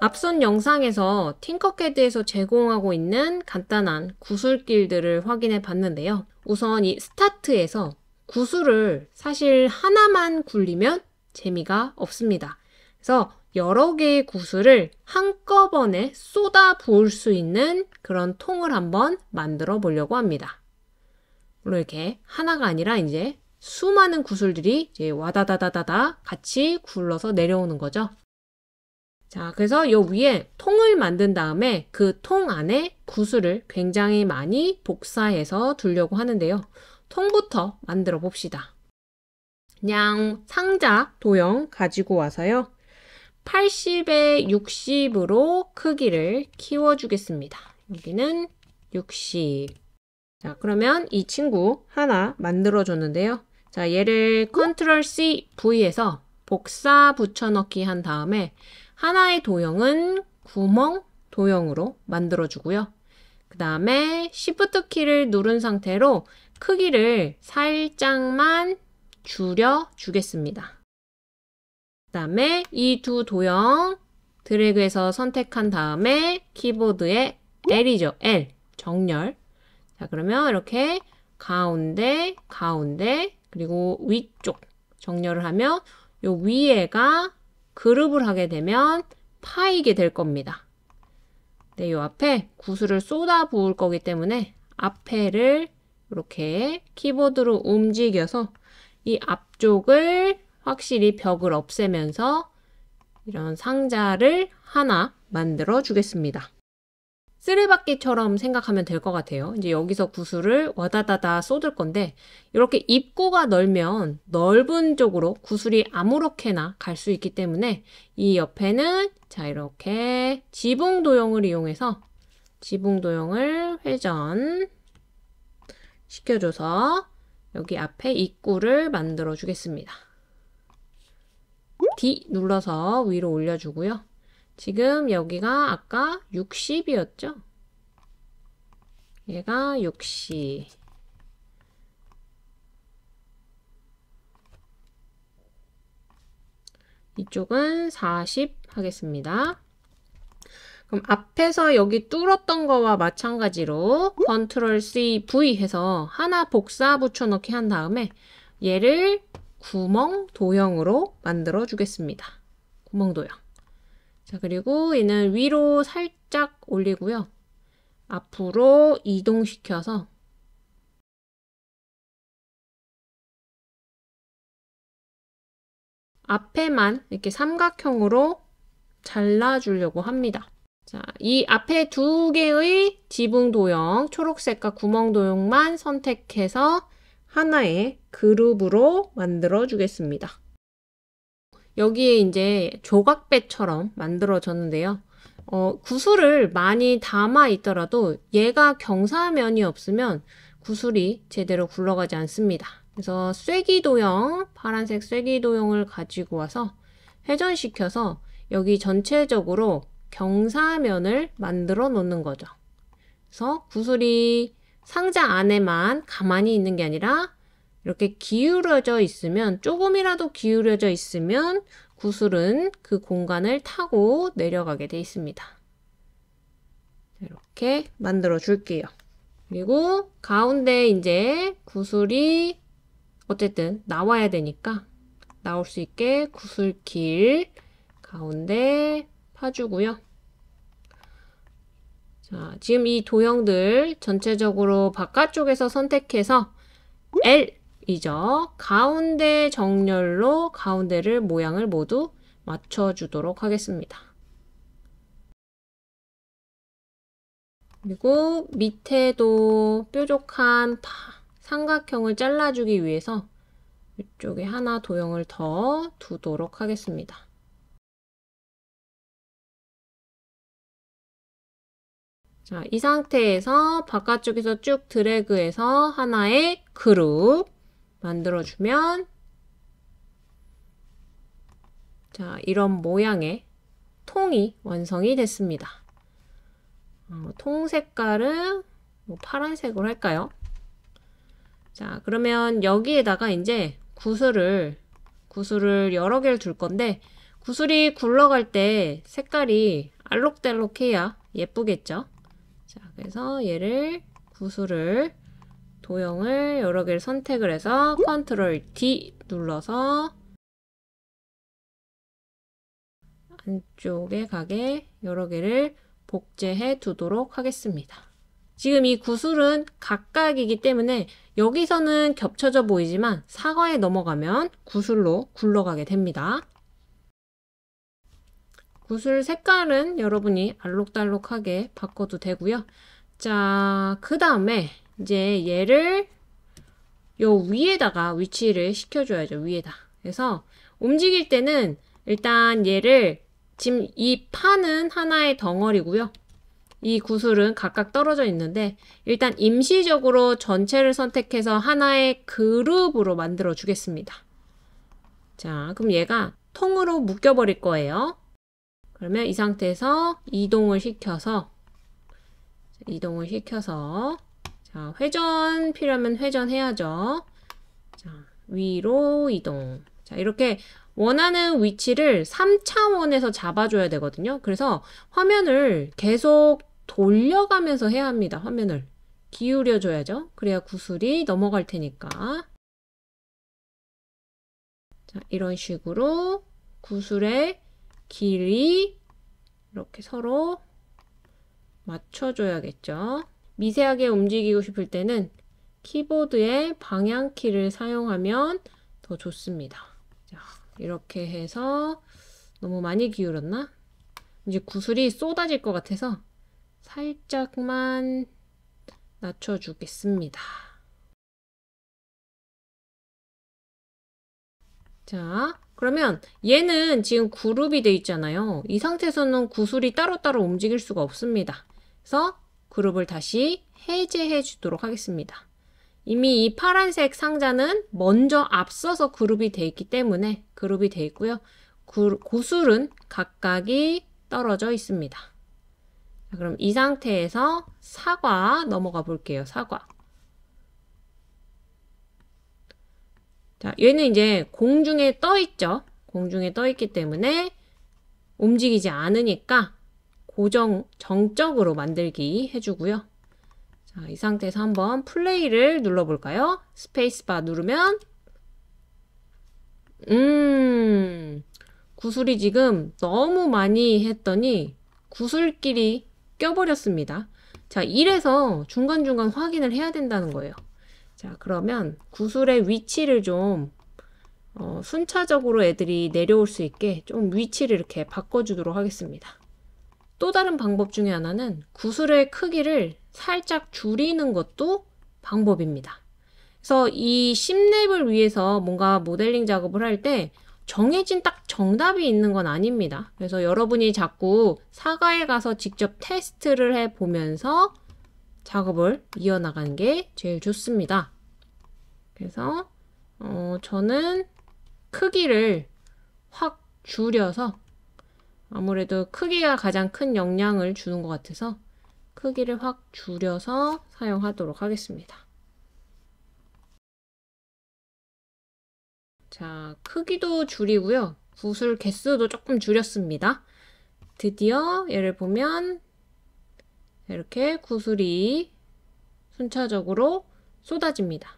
앞선 영상에서 틴커캐드에서 제공하고 있는 간단한 구슬길들을 확인해 봤는데요. 우선 이 스타트에서 구슬을 사실 하나만 굴리면 재미가 없습니다. 그래서 여러 개의 구슬을 한꺼번에 쏟아 부을 수 있는 그런 통을 한번 만들어 보려고 합니다. 이렇게 하나가 아니라 이제 수많은 구슬들이 이제 와다다다다다 같이 굴러서 내려오는 거죠. 자, 그래서 요 위에 통을 만든 다음에 그 통 안에 구슬을 굉장히 많이 복사해서 두려고 하는데요. 통부터 만들어 봅시다. 그냥 상자 도형 가지고 와서요. 80에 60으로 크기를 키워주겠습니다. 여기는 60. 자, 그러면 이 친구 하나 만들어줬는데요. 자, 얘를 컨트롤 C, V에서 복사 붙여넣기 한 다음에 하나의 도형은 구멍 도형으로 만들어주고요. 그 다음에 Shift 키를 누른 상태로 크기를 살짝만 줄여 주겠습니다. 그 다음에 이 두 도형 드래그해서 선택한 다음에 키보드에 L이죠. L 정렬 자 그러면 이렇게 가운데 가운데 그리고 위쪽 정렬을 하면 요 위에가 그룹을 하게 되면 파이게 될 겁니다. 네, 요 앞에 구슬을 쏟아 부을 거기 때문에 앞에를 이렇게 키보드로 움직여서 이 앞쪽을 확실히 벽을 없애면서 이런 상자를 하나 만들어 주겠습니다. 쓰레받기처럼 생각하면 될 것 같아요. 이제 여기서 구슬을 와다다다 쏟을 건데 이렇게 입구가 넓면 넓은 쪽으로 구슬이 아무렇게나 갈 수 있기 때문에 이 옆에는 자 이렇게 지붕 도형을 이용해서 지붕 도형을 회전 시켜줘서 여기 앞에 입구를 만들어 주겠습니다. D 눌러서 위로 올려주고요. 지금 여기가 아까 60이었죠? 얘가 60. 이쪽은 40 하겠습니다. 그럼 앞에서 여기 뚫었던 거와 마찬가지로 컨트롤 C, V 해서 하나 복사 붙여넣기 한 다음에 얘를 구멍 도형으로 만들어 주겠습니다. 구멍 도형. 자, 그리고 얘는 위로 살짝 올리고요. 앞으로 이동시켜서 앞에만 이렇게 삼각형으로 잘라주려고 합니다. 자, 이 앞에 두 개의 지붕 도형, 초록색과 구멍 도형만 선택해서 하나의 그룹으로 만들어 주겠습니다. 여기에 이제 조각배처럼 만들어졌는데요. 어, 구슬을 많이 담아 있더라도 얘가 경사면이 없으면 구슬이 제대로 굴러가지 않습니다. 그래서 쐐기 도형, 파란색 쐐기 도형을 가지고 와서 회전시켜서 여기 전체적으로 경사면을 만들어 놓는 거죠. 그래서 구슬이 상자 안에만 가만히 있는 게 아니라 이렇게 기울어져 있으면 조금이라도 기울어져 있으면 구슬은 그 공간을 타고 내려가게 돼 있습니다. 이렇게 만들어 줄게요. 그리고 가운데 이제 구슬이 어쨌든 나와야 되니까 나올 수 있게 구슬길 가운데 파주고요. 자, 지금 이 도형들 전체적으로 바깥쪽에서 선택해서 L 이죠. 가운데 정렬로 가운데를 모양을 모두 맞춰주도록 하겠습니다. 그리고 밑에도 뾰족한 삼각형을 잘라주기 위해서 이쪽에 하나 도형을 더 두도록 하겠습니다. 자, 이 상태에서 바깥쪽에서 쭉 드래그해서 하나의 그룹 만들어주면 자 이런 모양의 통이 완성이 됐습니다. 어, 통 색깔은 뭐 파란색으로 할까요? 자 그러면 여기에다가 이제 구슬을 구슬을 여러 개를 둘 건데 구슬이 굴러갈 때 색깔이 알록달록해야 예쁘겠죠? 자 그래서 얘를 구슬을 도형을 여러 개를 선택을 해서 컨트롤 D 눌러서 안쪽에 가게 여러 개를 복제해 두도록 하겠습니다. 지금 이 구슬은 각각이기 때문에 여기서는 겹쳐져 보이지만 사과에 넘어가면 구슬로 굴러가게 됩니다. 구슬 색깔은 여러분이 알록달록하게 바꿔도 되고요. 자, 그 다음에 이제 얘를 요 위에다가 위치를 시켜줘야죠. 위에다. 그래서 움직일 때는 일단 얘를 지금 이 파는 하나의 덩어리고요. 이 구슬은 각각 떨어져 있는데 일단 임시적으로 전체를 선택해서 하나의 그룹으로 만들어 주겠습니다. 자, 그럼 얘가 통으로 묶여 버릴 거예요. 그러면 이 상태에서 이동을 시켜서 이동을 시켜서 자, 회전 필요하면 회전해야죠. 자, 위로 이동. 자, 이렇게 원하는 위치를 3차원에서 잡아줘야 되거든요. 그래서 화면을 계속 돌려가면서 해야 합니다. 화면을. 기울여줘야죠. 그래야 구슬이 넘어갈 테니까. 자, 이런 식으로 구슬의 길이 이렇게 서로 맞춰줘야겠죠. 미세하게 움직이고 싶을 때는 키보드의 방향키를 사용하면 더 좋습니다. 자, 이렇게 해서 너무 많이 기울었나? 이제 구슬이 쏟아질 것 같아서 살짝만 낮춰주겠습니다. 자, 그러면 얘는 지금 그룹이 돼 있잖아요. 이 상태에서는 구슬이 따로따로 움직일 수가 없습니다. 그래서 그룹을 다시 해제해 주도록 하겠습니다. 이미 이 파란색 상자는 먼저 앞서서 그룹이 되어 있기 때문에 그룹이 되어 있고요. 고술은 각각이 떨어져 있습니다. 그럼 이 상태에서 사과 넘어가 볼게요. 사과. 자, 얘는 이제 공중에 떠 있죠. 공중에 떠 있기 때문에 움직이지 않으니까 고정, 정적으로 만들기 해주고요. 자, 이 상태에서 한번 플레이를 눌러볼까요? 스페이스바 누르면 음 구슬이 지금 너무 많이 했더니 구슬끼리 껴버렸습니다. 자, 이래서 중간중간 확인을 해야 된다는 거예요. 자, 그러면 구슬의 위치를 좀 어, 순차적으로 애들이 내려올 수 있게 좀 위치를 이렇게 바꿔주도록 하겠습니다. 또 다른 방법 중에 하나는 구슬의 크기를 살짝 줄이는 것도 방법입니다. 그래서 이 심랩을 위해서 뭔가 모델링 작업을 할 때 정해진 딱 정답이 있는 건 아닙니다. 그래서 여러분이 자꾸 사과에 가서 직접 테스트를 해 보면서 작업을 이어나가는 게 제일 좋습니다. 그래서 어, 저는 크기를 확 줄여서 아무래도 크기가 가장 큰 영향을 주는 것 같아서 크기를 확 줄여서 사용하도록 하겠습니다. 자, 크기도 줄이고요. 구슬 개수도 조금 줄였습니다. 드디어 얘를 보면 이렇게 구슬이 순차적으로 쏟아집니다.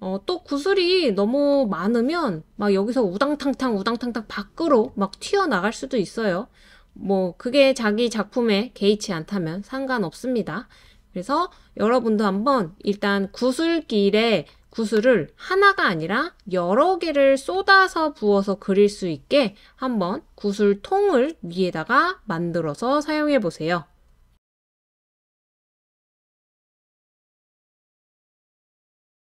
어, 또 구슬이 너무 많으면 막 여기서 우당탕탕 우당탕탕 밖으로 막 튀어나갈 수도 있어요. 뭐 그게 자기 작품에 개의치 않다면 상관없습니다. 그래서 여러분도 한번 일단 구슬길에 구슬을 하나가 아니라 여러 개를 쏟아서 부어서 그릴 수 있게 한번 구슬통을 위에다가 만들어서 사용해 보세요.